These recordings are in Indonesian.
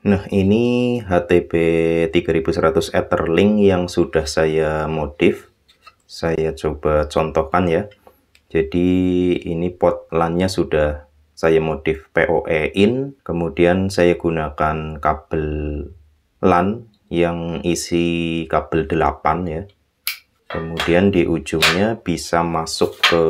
Nah ini HTP 3100 Etherlink yang sudah saya modif. Saya coba contohkan ya. Jadi ini port LAN-nya sudah saya modif PoE in, kemudian saya gunakan kabel LAN yang isi kabel 8 ya. Kemudian di ujungnya bisa masuk ke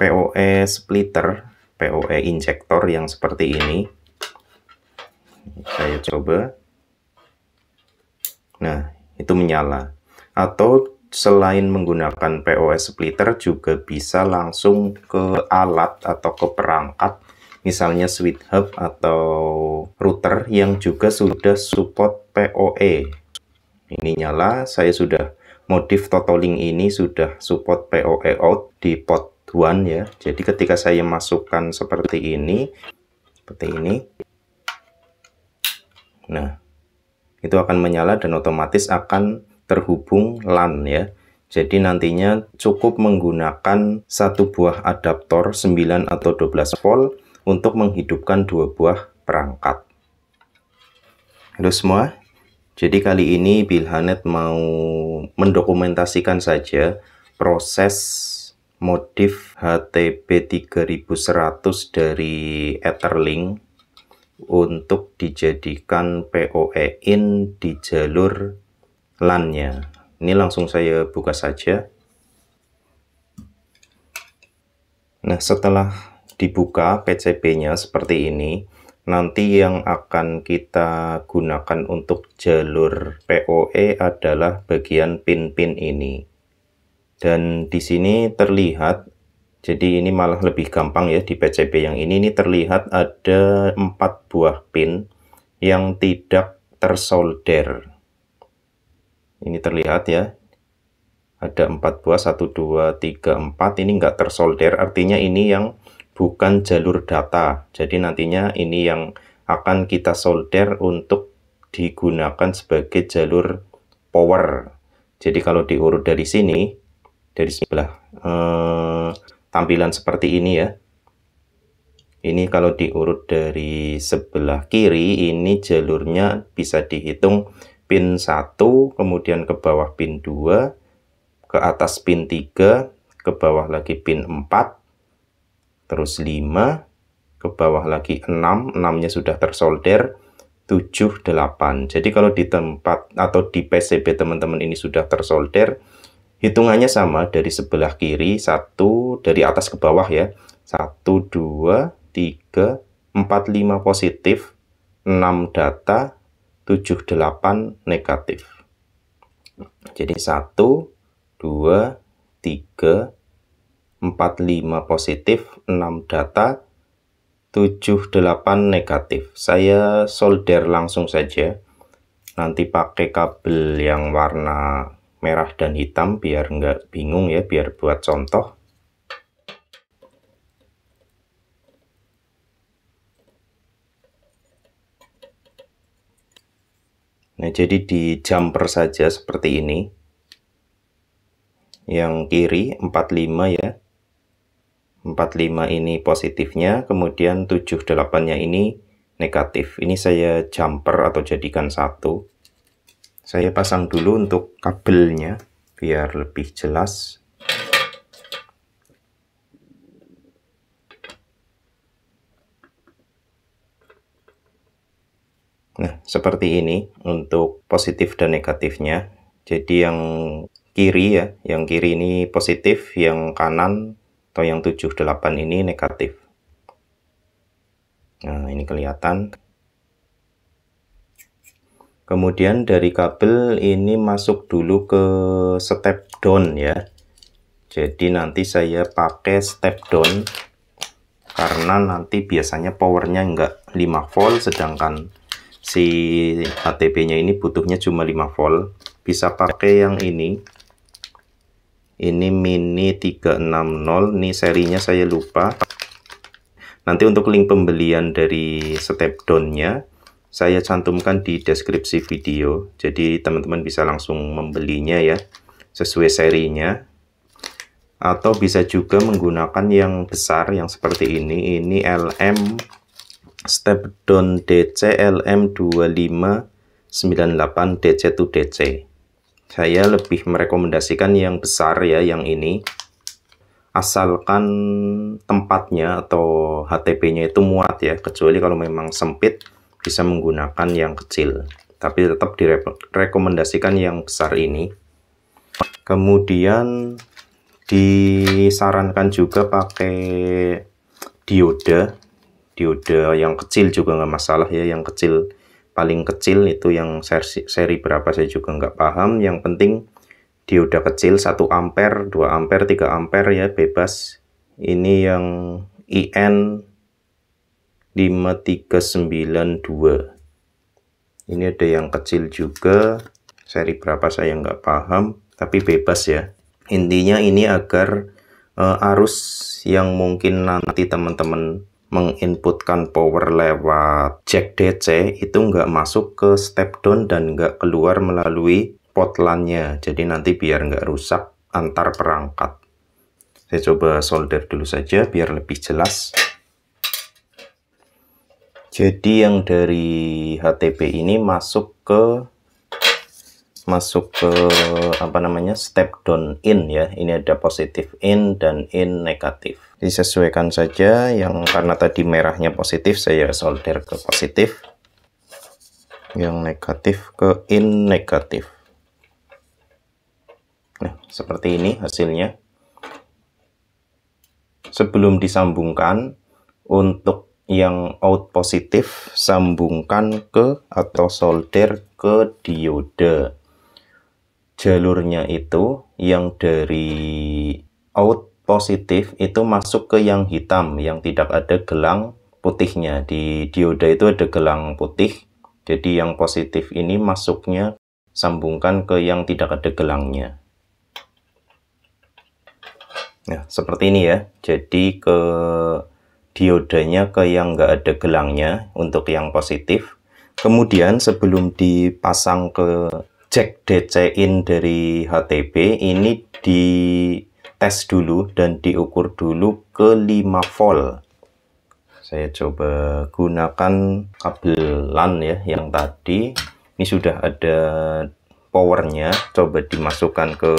PoE splitter, PoE injector yang seperti ini saya coba nah itu menyala atau selain menggunakan POS splitter juga bisa langsung ke alat atau ke perangkat misalnya switch hub atau router yang juga sudah support PoE ini nyala saya sudah modif totoling ini sudah support PoE out di port 1 ya jadi ketika saya masukkan seperti ini seperti ini Nah, itu akan menyala dan otomatis akan terhubung LAN ya. Jadi nantinya cukup menggunakan satu buah adaptor 9 atau 12 volt untuk menghidupkan dua buah perangkat. Halo semua, jadi kali ini Bilhanet mau mendokumentasikan saja proses modif HTB 3100 dari Etherlink untuk dijadikan POE in di jalur LAN-nya. Ini langsung saya buka saja. Nah, setelah dibuka PCB-nya seperti ini, nanti yang akan kita gunakan untuk jalur POE adalah bagian pin-pin ini. Dan di sini terlihat jadi ini malah lebih gampang ya di PCB yang ini. Ini terlihat ada empat buah pin yang tidak tersolder. Ini terlihat ya. Ada empat buah, satu, dua, tiga, empat. Ini nggak tersolder, artinya ini yang bukan jalur data. Jadi nantinya ini yang akan kita solder untuk digunakan sebagai jalur power. Jadi kalau diurut dari sini, dari sebelah, eh, tampilan seperti ini ya. Ini kalau diurut dari sebelah kiri, ini jalurnya bisa dihitung pin 1, kemudian ke bawah pin 2, ke atas pin 3, ke bawah lagi pin 4, terus 5, ke bawah lagi 6, 6-nya sudah tersolder, 7, 8. Jadi kalau di tempat atau di PCB teman-teman ini sudah tersolder, Hitungannya sama dari sebelah kiri, satu dari atas ke bawah ya. satu dua tiga empat lima positif, enam data, tujuh delapan negatif. Jadi satu dua tiga empat lima positif, enam data, 7, 8 negatif. Saya solder langsung saja. Nanti pakai kabel yang warna merah dan hitam biar nggak bingung ya, biar buat contoh. Nah, jadi di jumper saja seperti ini. Yang kiri 45 ya. 45 ini positifnya, kemudian 78-nya ini negatif. Ini saya jumper atau jadikan satu. Saya pasang dulu untuk kabelnya biar lebih jelas. Nah, seperti ini untuk positif dan negatifnya. Jadi yang kiri ya, yang kiri ini positif, yang kanan atau yang 78 ini negatif. Nah, ini kelihatan kemudian dari kabel ini masuk dulu ke step down ya jadi nanti saya pakai step down karena nanti biasanya powernya enggak 5 volt sedangkan si ATP nya ini butuhnya cuma 5 volt bisa pakai yang ini ini mini 360 Nih serinya saya lupa nanti untuk link pembelian dari step down nya saya cantumkan di deskripsi video. Jadi teman-teman bisa langsung membelinya ya, sesuai serinya. Atau bisa juga menggunakan yang besar, yang seperti ini. Ini LM step down DC LM2598 DC to DC. Saya lebih merekomendasikan yang besar ya, yang ini. Asalkan tempatnya atau HTP-nya itu muat ya, kecuali kalau memang sempit, bisa menggunakan yang kecil tapi tetap direkomendasikan yang besar ini kemudian disarankan juga pakai dioda, diode yang kecil juga nggak masalah ya yang kecil paling kecil itu yang seri, seri berapa saya juga nggak paham yang penting dioda kecil 1 ampere 2 ampere 3 ampere ya bebas ini yang IN 5392 ini ada yang kecil juga seri berapa saya nggak paham tapi bebas ya intinya ini agar uh, arus yang mungkin nanti teman-teman menginputkan power lewat jack DC itu nggak masuk ke step down dan nggak keluar melalui potlannya Jadi nanti biar nggak rusak antar perangkat. Saya coba solder dulu saja biar lebih jelas. Jadi yang dari HTP ini masuk ke masuk ke apa namanya step down in ya ini ada positif in dan in negatif disesuaikan saja yang karena tadi merahnya positif saya solder ke positif yang negatif ke in negatif nah seperti ini hasilnya sebelum disambungkan untuk yang out positif sambungkan ke atau solder ke diode jalurnya itu yang dari out positif itu masuk ke yang hitam yang tidak ada gelang putihnya di dioda itu ada gelang putih jadi yang positif ini masuknya sambungkan ke yang tidak ada gelangnya Nah, seperti ini ya. Jadi ke diodanya ke yang nggak ada gelangnya untuk yang positif. Kemudian sebelum dipasang ke jack DC in dari HTB ini di tes dulu dan diukur dulu ke 5 volt. Saya coba gunakan kabel LAN ya yang tadi. Ini sudah ada powernya. Coba dimasukkan ke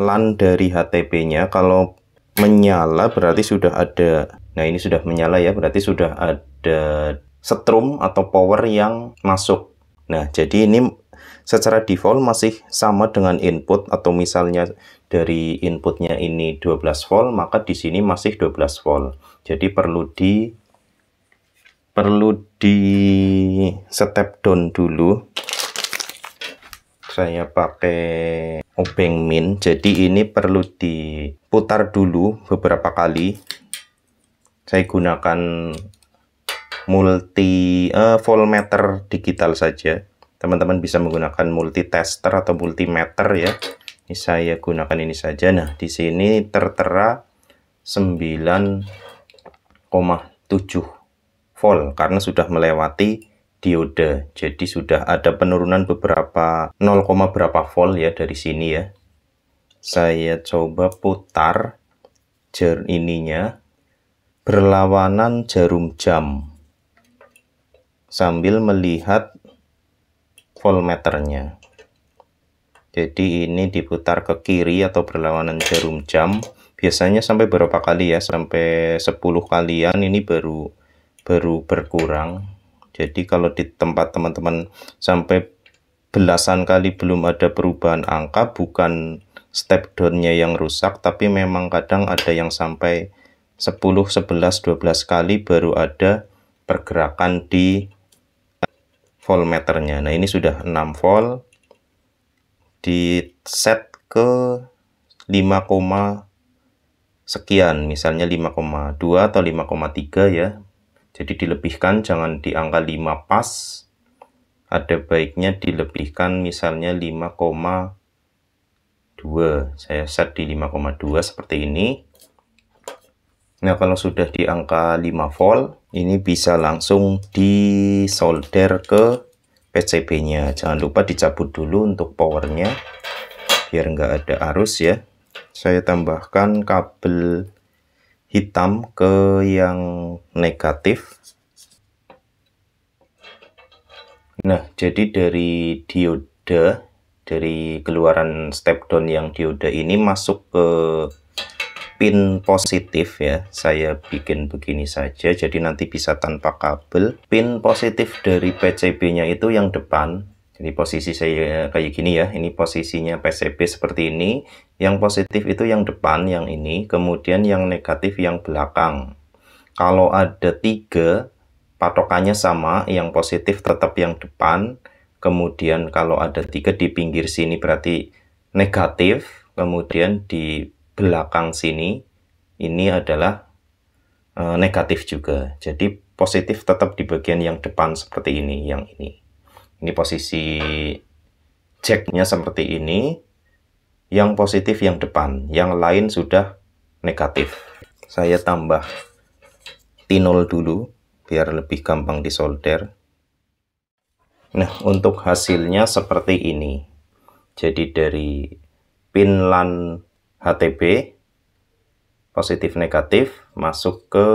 LAN dari HTB-nya. Kalau menyala berarti sudah ada Nah ini sudah menyala ya, berarti sudah ada setrum atau power yang masuk. Nah jadi ini secara default masih sama dengan input atau misalnya dari inputnya ini 12 volt, maka di sini masih 12 volt. Jadi perlu di perlu di step down dulu saya pakai obeng min jadi ini perlu diputar dulu beberapa kali saya gunakan multi uh, voltmeter digital saja teman-teman bisa menggunakan multitester atau multimeter ya ini saya gunakan ini saja nah di sini tertera 9,7 volt karena sudah melewati dioda. jadi sudah ada penurunan beberapa 0, berapa volt ya dari sini ya saya coba putar jernininya ininya berlawanan jarum jam sambil melihat voltmeternya jadi ini diputar ke kiri atau berlawanan jarum jam biasanya sampai berapa kali ya sampai 10 kalian ini baru baru berkurang jadi kalau di tempat teman-teman sampai belasan kali belum ada perubahan angka bukan step down-nya yang rusak tapi memang kadang ada yang sampai 10, 11, 12 kali baru ada pergerakan di voltmeternya. Nah, ini sudah 6 volt di set ke 5, sekian, misalnya 5,2 atau 5,3 ya. Jadi dilebihkan jangan di angka 5 pas. Ada baiknya dilebihkan misalnya 5,2. Saya set di 5,2 seperti ini. Nah, kalau sudah di angka 5 volt, ini bisa langsung disolder ke PCB-nya. Jangan lupa dicabut dulu untuk powernya, biar nggak ada arus ya. Saya tambahkan kabel hitam ke yang negatif. Nah, jadi dari dioda, dari keluaran step down yang dioda ini masuk ke pin positif ya saya bikin begini saja jadi nanti bisa tanpa kabel pin positif dari PCB nya itu yang depan jadi posisi saya kayak gini ya ini posisinya PCB seperti ini yang positif itu yang depan yang ini kemudian yang negatif yang belakang kalau ada tiga patokannya sama yang positif tetap yang depan kemudian kalau ada tiga di pinggir sini berarti negatif kemudian di belakang sini ini adalah e, negatif juga. Jadi positif tetap di bagian yang depan seperti ini, yang ini. Ini posisi jacknya seperti ini, yang positif yang depan, yang lain sudah negatif. Saya tambah tinol dulu, biar lebih gampang disolder. Nah, untuk hasilnya seperti ini. Jadi dari pin LAN HTB positif negatif masuk ke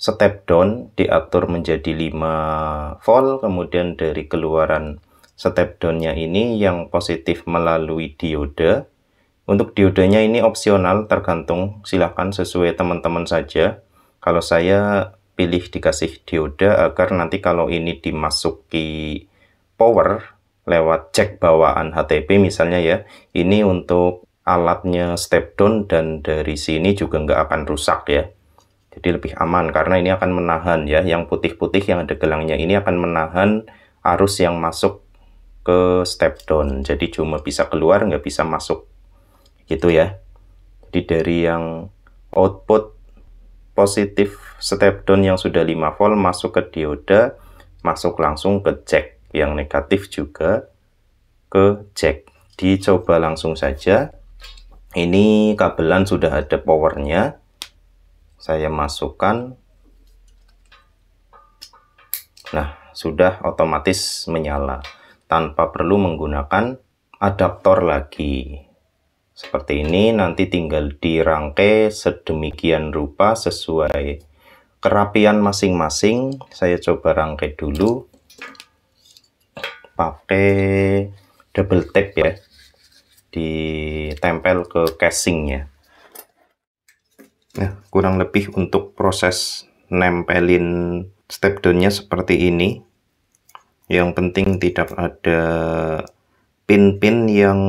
step down diatur menjadi 5 volt kemudian dari keluaran step downnya ini yang positif melalui diode untuk diodanya ini opsional tergantung silahkan sesuai teman-teman saja kalau saya pilih dikasih dioda agar nanti kalau ini dimasuki power lewat cek bawaan HTP misalnya ya ini untuk alatnya step down dan dari sini juga nggak akan rusak ya. Jadi lebih aman karena ini akan menahan ya, yang putih-putih yang ada gelangnya ini akan menahan arus yang masuk ke step down. Jadi cuma bisa keluar, nggak bisa masuk gitu ya. Jadi dari yang output positif step down yang sudah 5 volt masuk ke dioda, masuk langsung ke jack. Yang negatif juga ke jack. Dicoba langsung saja ini kabelan sudah ada powernya saya masukkan nah sudah otomatis menyala tanpa perlu menggunakan adaptor lagi seperti ini nanti tinggal dirangkai sedemikian rupa sesuai kerapian masing-masing saya coba rangkai dulu pakai double tape ya ditempel ke casingnya. Nah, kurang lebih untuk proses nempelin step downnya seperti ini. Yang penting tidak ada pin-pin yang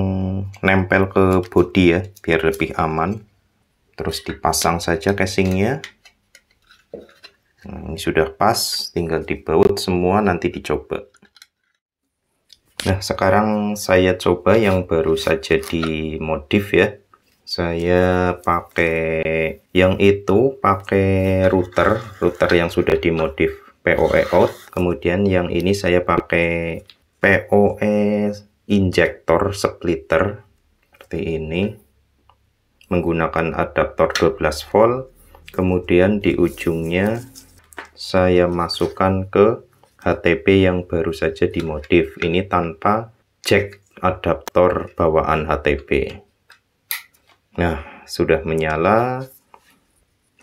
nempel ke body ya, biar lebih aman. Terus dipasang saja casingnya. Nah, ini sudah pas, tinggal dibaut semua nanti dicoba. Nah, sekarang saya coba yang baru saja dimodif ya. Saya pakai yang itu, pakai router, router yang sudah dimodif PoE out. Kemudian yang ini saya pakai PoE injector splitter seperti ini menggunakan adaptor 12 volt. Kemudian di ujungnya saya masukkan ke HTP yang baru saja dimodif. Ini tanpa cek adaptor bawaan HTP. Nah, sudah menyala.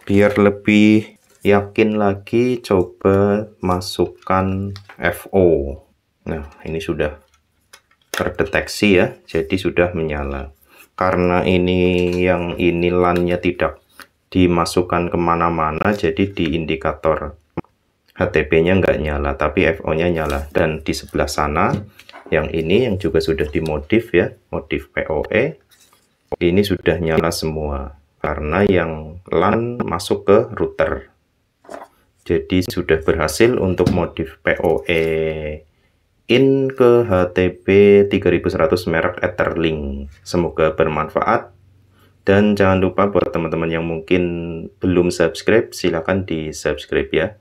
Biar lebih yakin lagi, coba masukkan FO. Nah, ini sudah terdeteksi ya, jadi sudah menyala. Karena ini yang ini lan tidak dimasukkan kemana-mana, jadi di indikator htp nya nggak nyala, tapi FO-nya nyala. Dan di sebelah sana, yang ini yang juga sudah dimodif ya, modif POE, ini sudah nyala semua. Karena yang LAN masuk ke router. Jadi sudah berhasil untuk modif POE in ke HTP 3100 merek Etherlink. Semoga bermanfaat. Dan jangan lupa buat teman-teman yang mungkin belum subscribe, silakan di subscribe ya.